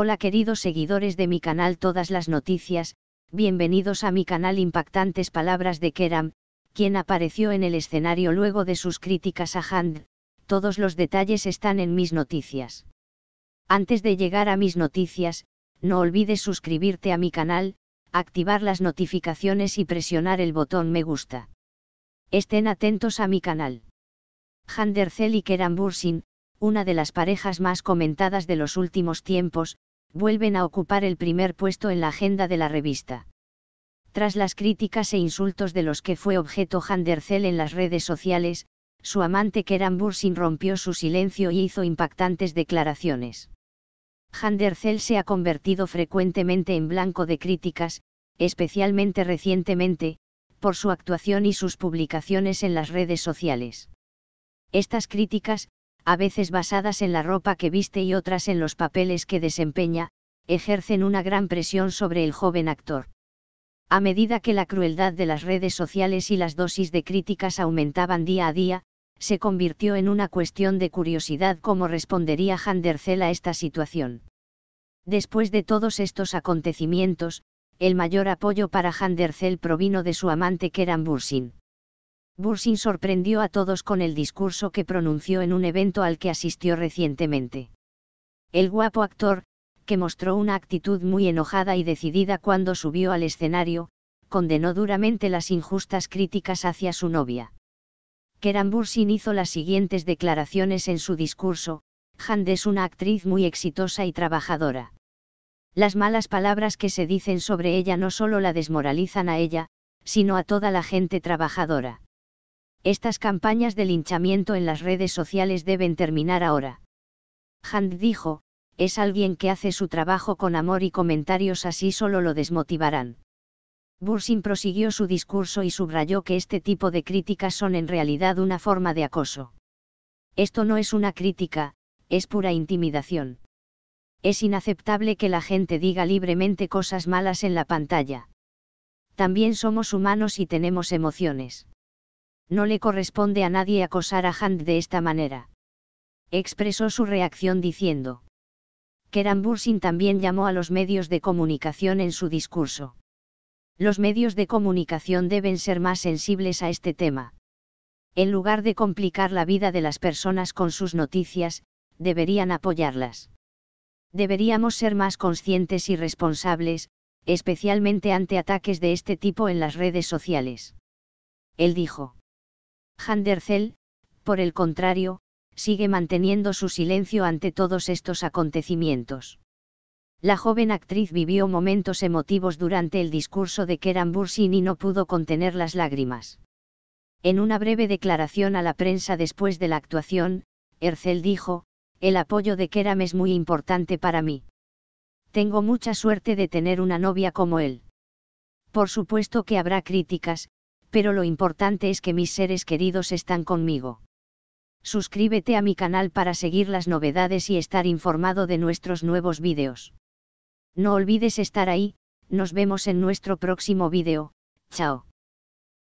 Hola queridos seguidores de mi canal Todas las Noticias, bienvenidos a mi canal Impactantes Palabras de Keram, quien apareció en el escenario luego de sus críticas a Hand, todos los detalles están en mis noticias. Antes de llegar a mis noticias, no olvides suscribirte a mi canal, activar las notificaciones y presionar el botón me gusta. Estén atentos a mi canal. Handercel y Keram Bursin, una de las parejas más comentadas de los últimos tiempos, vuelven a ocupar el primer puesto en la agenda de la revista. Tras las críticas e insultos de los que fue objeto Handercel en las redes sociales, su amante Keran Bursin rompió su silencio y hizo impactantes declaraciones. Handercel se ha convertido frecuentemente en blanco de críticas, especialmente recientemente, por su actuación y sus publicaciones en las redes sociales. Estas críticas, a veces basadas en la ropa que viste y otras en los papeles que desempeña, ejercen una gran presión sobre el joven actor. A medida que la crueldad de las redes sociales y las dosis de críticas aumentaban día a día, se convirtió en una cuestión de curiosidad cómo respondería Handercel a esta situación. Después de todos estos acontecimientos, el mayor apoyo para Handercel provino de su amante Keran Bursin. Bursin sorprendió a todos con el discurso que pronunció en un evento al que asistió recientemente. El guapo actor, que mostró una actitud muy enojada y decidida cuando subió al escenario, condenó duramente las injustas críticas hacia su novia. Keran Bursin hizo las siguientes declaraciones en su discurso, Hand es una actriz muy exitosa y trabajadora. Las malas palabras que se dicen sobre ella no solo la desmoralizan a ella, sino a toda la gente trabajadora. Estas campañas de linchamiento en las redes sociales deben terminar ahora. Hand dijo, es alguien que hace su trabajo con amor y comentarios así solo lo desmotivarán. Bursin prosiguió su discurso y subrayó que este tipo de críticas son en realidad una forma de acoso. Esto no es una crítica, es pura intimidación. Es inaceptable que la gente diga libremente cosas malas en la pantalla. También somos humanos y tenemos emociones. No le corresponde a nadie acosar a Hand de esta manera. Expresó su reacción diciendo. Kerambursin también llamó a los medios de comunicación en su discurso. Los medios de comunicación deben ser más sensibles a este tema. En lugar de complicar la vida de las personas con sus noticias, deberían apoyarlas. Deberíamos ser más conscientes y responsables, especialmente ante ataques de este tipo en las redes sociales. Él dijo. Handercel, por el contrario, sigue manteniendo su silencio ante todos estos acontecimientos. La joven actriz vivió momentos emotivos durante el discurso de Keram Bursin y no pudo contener las lágrimas. En una breve declaración a la prensa después de la actuación, Ercel dijo, el apoyo de Keram es muy importante para mí. Tengo mucha suerte de tener una novia como él. Por supuesto que habrá críticas, pero lo importante es que mis seres queridos están conmigo. Suscríbete a mi canal para seguir las novedades y estar informado de nuestros nuevos vídeos. No olvides estar ahí, nos vemos en nuestro próximo vídeo, chao.